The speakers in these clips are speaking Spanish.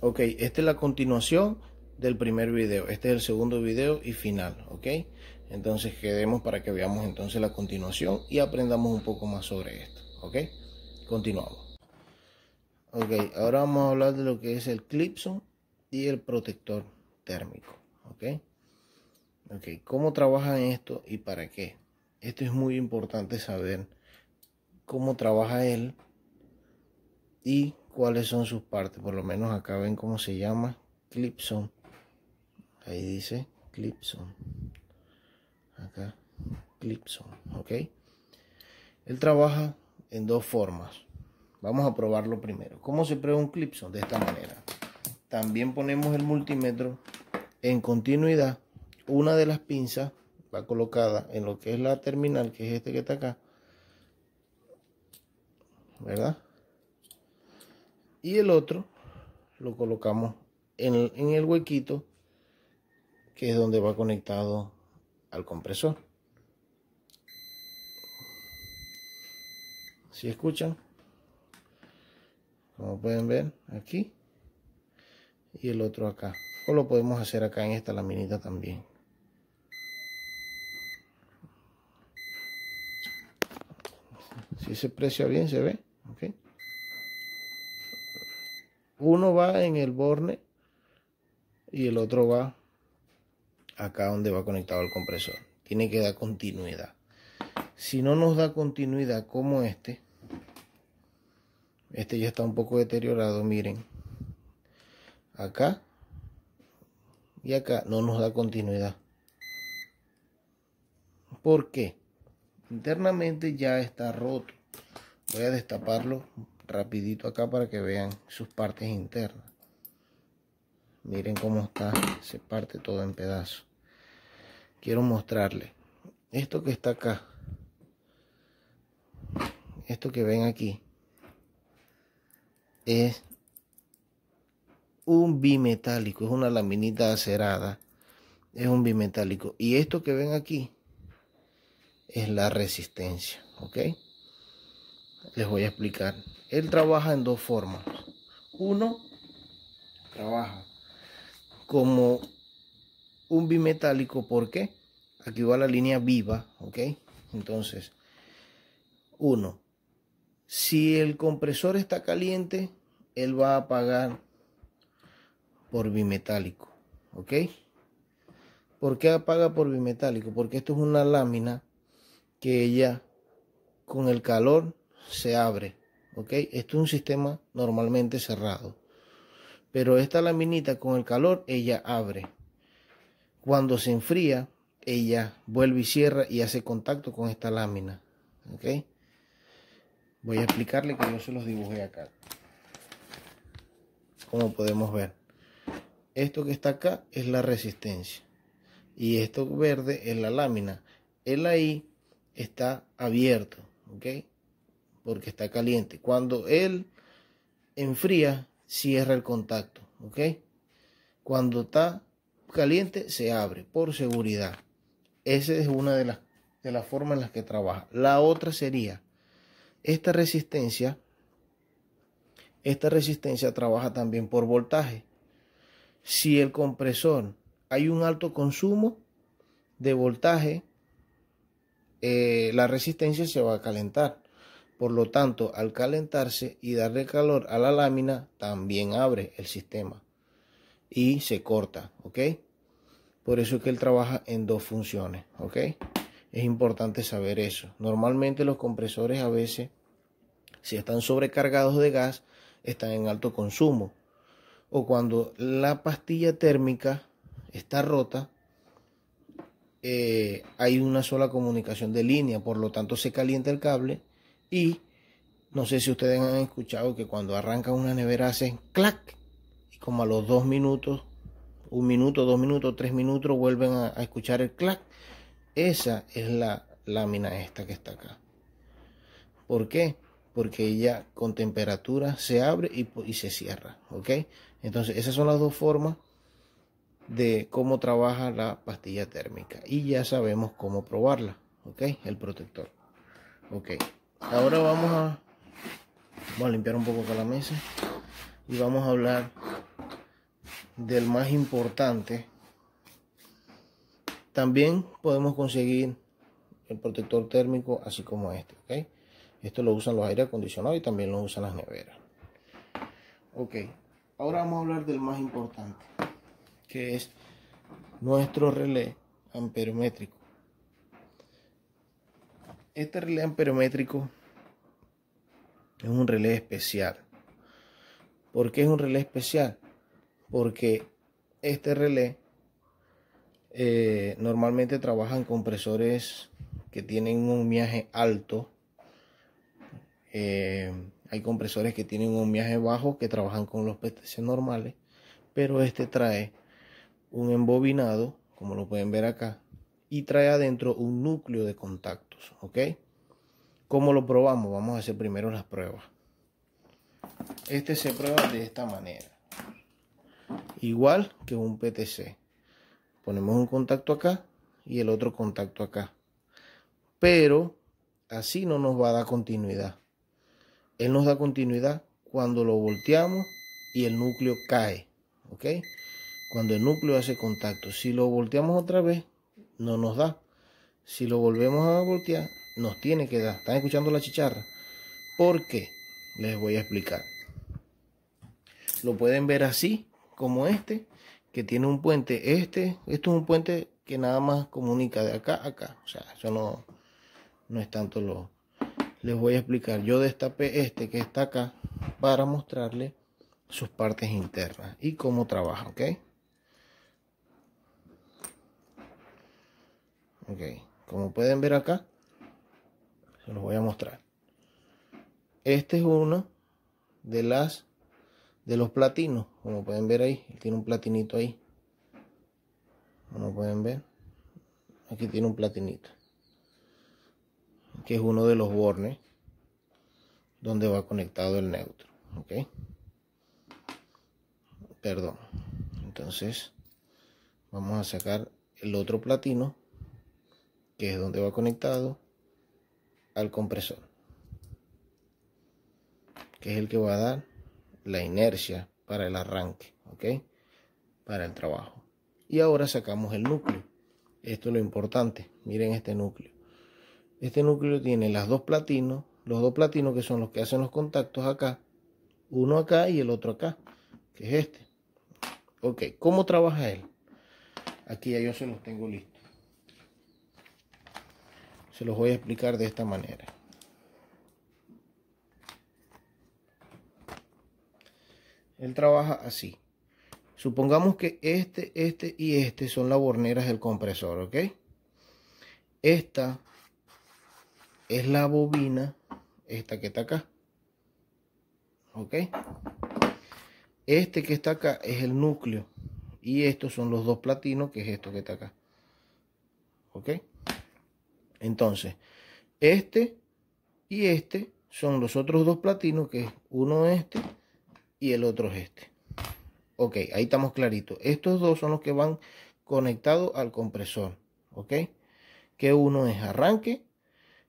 Ok, esta es la continuación del primer video. Este es el segundo video y final, ok. Entonces quedemos para que veamos entonces la continuación y aprendamos un poco más sobre esto, ok. Continuamos. Ok, ahora vamos a hablar de lo que es el clipson y el protector térmico, ok. Ok, ¿cómo trabajan esto y para qué? Esto es muy importante saber cómo trabaja él y cuáles son sus partes. Por lo menos acá ven cómo se llama Clipson. Ahí dice Clipson. Acá Clipson. Ok. Él trabaja en dos formas. Vamos a probarlo primero. ¿Cómo se prueba un Clipson? De esta manera. También ponemos el multímetro en continuidad. Una de las pinzas va colocada en lo que es la terminal, que es este que está acá. ¿Verdad? y el otro lo colocamos en el, huequito que es donde va conectado al compresor. Si escuchan, como pueden ver aquí y el otro acá, o lo podemos hacer acá en esta laminita también. Si se precia bien, se ve. Okay. Uno va en el borne y el otro va acá donde va conectado el compresor. Tiene que dar continuidad. Si no nos da continuidad como este, este ya está un poco deteriorado, miren. Acá y acá no nos da continuidad. ¿Por qué? Internamente ya está roto. Voy a destaparlo rapidito acá para que vean sus partes internas miren cómo está se parte todo en pedazos quiero mostrarles esto que está acá esto que ven aquí es un bimetálico es una laminita acerada es un bimetálico y esto que ven aquí es la resistencia ok les voy a explicar. Él trabaja en dos formas. Uno, trabaja como un bimetálico, ¿por qué? Aquí va la línea viva, ¿ok? Entonces, uno, si el compresor está caliente, él va a apagar por bimetálico, ¿ok? ¿Por qué apaga por bimetálico? Porque esto es una lámina que ella con el calor se abre. ¿ok? Esto es un sistema normalmente cerrado. Pero esta laminita con el calor, ella abre. Cuando se enfría, ella vuelve y cierra y hace contacto con esta lámina. ¿ok? Voy a explicarle que yo se los dibujé acá. Como podemos ver. Esto que está acá es la resistencia. Y esto verde es la lámina. El ahí está abierto. ¿ok? porque está caliente. Cuando él enfría, cierra el contacto, ¿ok? Cuando está caliente, se abre por seguridad. Esa es una de las, de las formas en las que trabaja. La otra sería, esta resistencia, esta resistencia trabaja también por voltaje. Si el compresor hay un alto consumo de voltaje, eh, la resistencia se va a calentar. Por lo tanto, al calentarse y darle calor a la lámina, también abre el sistema y se corta, ¿ok? Por eso es que él trabaja en dos funciones, ¿ok? Es importante saber eso. Normalmente los compresores a veces, si están sobrecargados de gas, están en alto consumo. O cuando la pastilla térmica está rota, eh, hay una sola comunicación de línea, por lo tanto se calienta el cable y no sé si ustedes han escuchado que cuando arrancan una nevera hacen clac y como a los dos minutos, un minuto, dos minutos, tres minutos vuelven a, escuchar el clac. Esa es la lámina esta que está acá. ¿Por qué? Porque ella con temperatura se abre y, y se cierra. ¿Ok? Entonces esas son las dos formas de cómo trabaja la pastilla térmica y ya sabemos cómo probarla, ¿ok? El protector, ¿ok? Ahora vamos a, limpiar un poco acá la mesa y vamos a hablar del más importante. También podemos conseguir el protector térmico así como este. Esto lo usan los aire acondicionados y también lo usan las neveras. Ok, ahora vamos a hablar del más importante, que es nuestro relé amperométrico este relé amperométrico es un relé especial. ¿Por qué es un relé especial? Porque este relé normalmente eh, normalmente trabajan compresores que tienen un viaje alto. Eh, hay compresores que tienen un viaje bajo que trabajan con los PTC normales, pero este trae un embobinado, como lo pueden ver acá, y trae adentro un núcleo de contactos. ¿Ok? ¿Cómo lo probamos? Vamos a hacer primero las pruebas. Este se prueba de esta manera. Igual que un PTC. Ponemos un contacto acá y el otro contacto acá. Pero así no nos va a dar continuidad. Él nos da continuidad cuando lo volteamos y el núcleo cae. ¿Ok? Cuando el núcleo hace contacto. Si lo volteamos otra vez, no nos da. Si lo volvemos a voltear, nos tiene que dar. ¿Están escuchando la chicharra? porque Les voy a explicar. Lo pueden ver así, como este, que tiene un puente. Este, esto es un puente que nada más comunica de acá a acá. O sea, eso no, no es tanto lo... Les voy a explicar. Yo destapé este que está acá para mostrarle sus partes internas y cómo trabaja, ¿ok? Ok, como pueden ver acá, se los voy a mostrar. Este es uno de las de los platinos, como pueden ver ahí, tiene un platinito ahí. Como pueden ver, aquí tiene un platinito. Que es uno de los bornes donde va conectado el neutro, ¿ok? Perdón. Entonces, vamos a sacar el otro platino que es donde va conectado al compresor, que es el que va a dar la inercia para el arranque, ¿ok? Para el trabajo. Y ahora sacamos el núcleo. Esto es lo importante. Miren este núcleo. Este núcleo tiene las dos platinos, los dos platinos que son los que hacen los contactos acá, uno acá y el otro acá, que es este. Ok, ¿cómo trabaja él? Aquí ya yo se los tengo listos se los voy a explicar de esta manera. Él trabaja así. Supongamos que este, este y este son las borneras del compresor, ¿ok? Esta es la bobina, esta que está acá, ¿ok? Este que está acá es el núcleo y estos son los dos platinos, que es esto que está acá, ¿ok? Entonces, este y este son los otros dos platinos, que es uno este y el otro este. Ok, ahí estamos claritos. Estos dos son los que van conectados al compresor. Ok, que uno es arranque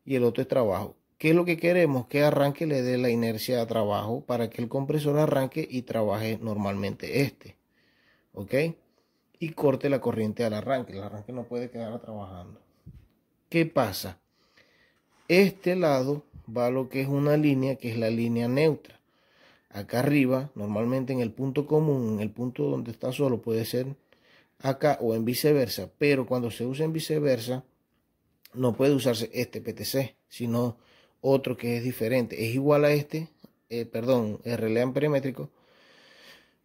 y el otro es trabajo. ¿Qué es lo que queremos? Que arranque le dé la inercia a trabajo para que el compresor arranque y trabaje normalmente este. ¿Ok? Y corte la corriente al arranque. El arranque no puede quedar trabajando. ¿Qué pasa? Este lado va a lo que es una línea, que es la línea neutra. Acá arriba, normalmente en el punto común, en el punto donde está solo, puede ser acá o en viceversa. Pero cuando se usa en viceversa, no puede usarse este PTC, sino otro que es diferente. Es igual a este, eh, perdón, el relé amperimétrico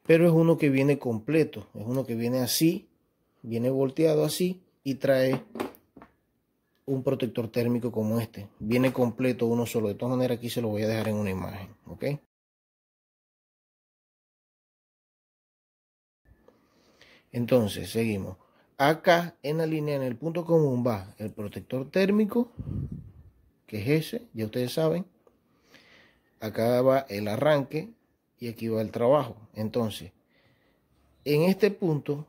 pero es uno que viene completo. Es uno que viene así, viene volteado así y trae un protector térmico como este. Viene completo uno solo. De todas maneras aquí se lo voy a dejar en una imagen. ¿ok? Entonces, seguimos. Acá en la línea, en el punto común va el protector térmico, que es ese, ya ustedes saben. Acá va el arranque y aquí va el trabajo. Entonces, en este punto,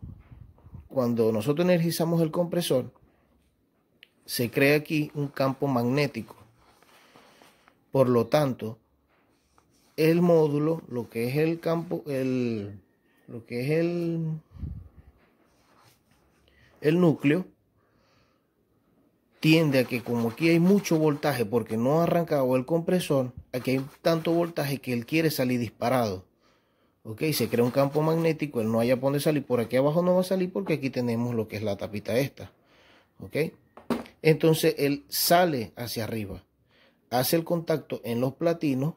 cuando nosotros energizamos el compresor, se crea aquí un campo magnético. Por lo tanto, el módulo, lo que es el campo, el, lo que es el, el núcleo, tiende a que como aquí hay mucho voltaje porque no ha arrancado el compresor, aquí hay tanto voltaje que él quiere salir disparado. Ok, se crea un campo magnético, él no haya por salir, por aquí abajo no va a salir porque aquí tenemos lo que es la tapita esta. Ok. Entonces él sale hacia arriba, hace el contacto en los platinos.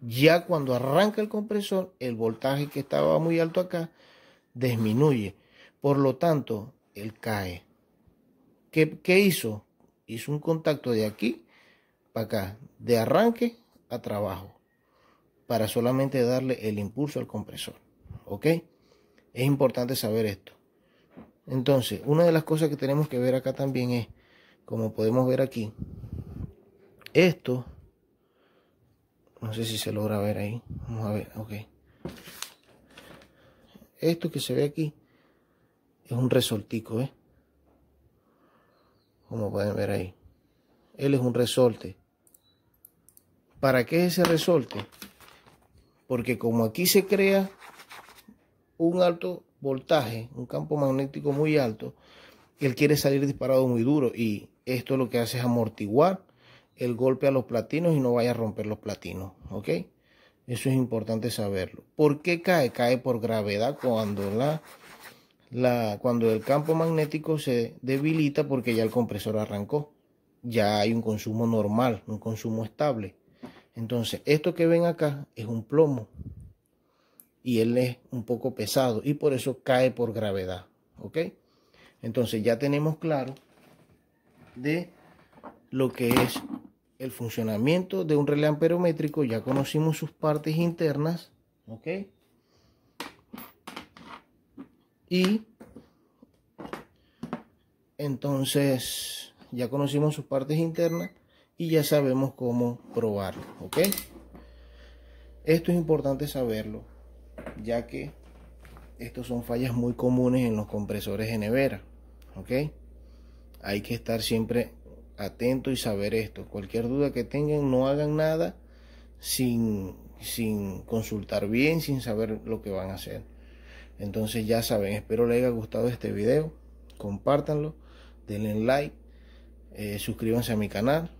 Ya cuando arranca el compresor, el voltaje que estaba muy alto acá disminuye. Por lo tanto, él cae. ¿Qué, hizo? Hizo un contacto de aquí para acá, de arranque a trabajo, para solamente darle el impulso al compresor. ¿Ok? Es importante saber esto. Entonces, una de las cosas que tenemos que ver acá también es, como podemos ver aquí, esto, no sé si se logra ver ahí, vamos a ver, ok. Esto que se ve aquí es un resortico, ¿eh? Como pueden ver ahí. Él es un resorte. ¿Para qué es ese resorte? Porque como aquí se crea un alto voltaje, un campo magnético muy alto, él quiere salir disparado muy duro y esto lo que hace es amortiguar el golpe a los platinos y no vaya a romper los platinos, ¿ok? Eso es importante saberlo. ¿Por qué cae? Cae por gravedad cuando, la, la, cuando el campo magnético se debilita porque ya el compresor arrancó. Ya hay un consumo normal, un consumo estable. Entonces, esto que ven acá es un plomo, y él es un poco pesado y por eso cae por gravedad. ¿Ok? Entonces ya tenemos claro de lo que es el funcionamiento de un relé amperométrico. Ya conocimos sus partes internas. ¿Ok? Y entonces ya conocimos sus partes internas y ya sabemos cómo probarlo. ¿Ok? Esto es importante saberlo ya que estos son fallas muy comunes en los compresores de nevera. ¿Ok? Hay que estar siempre atento y saber esto. Cualquier duda que tengan, no hagan nada sin, sin consultar bien, sin saber lo que van a hacer. Entonces ya saben, espero les haya gustado este video. Compártanlo, denle like, eh, suscríbanse a mi canal.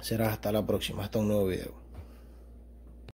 Será hasta la próxima, hasta un nuevo video.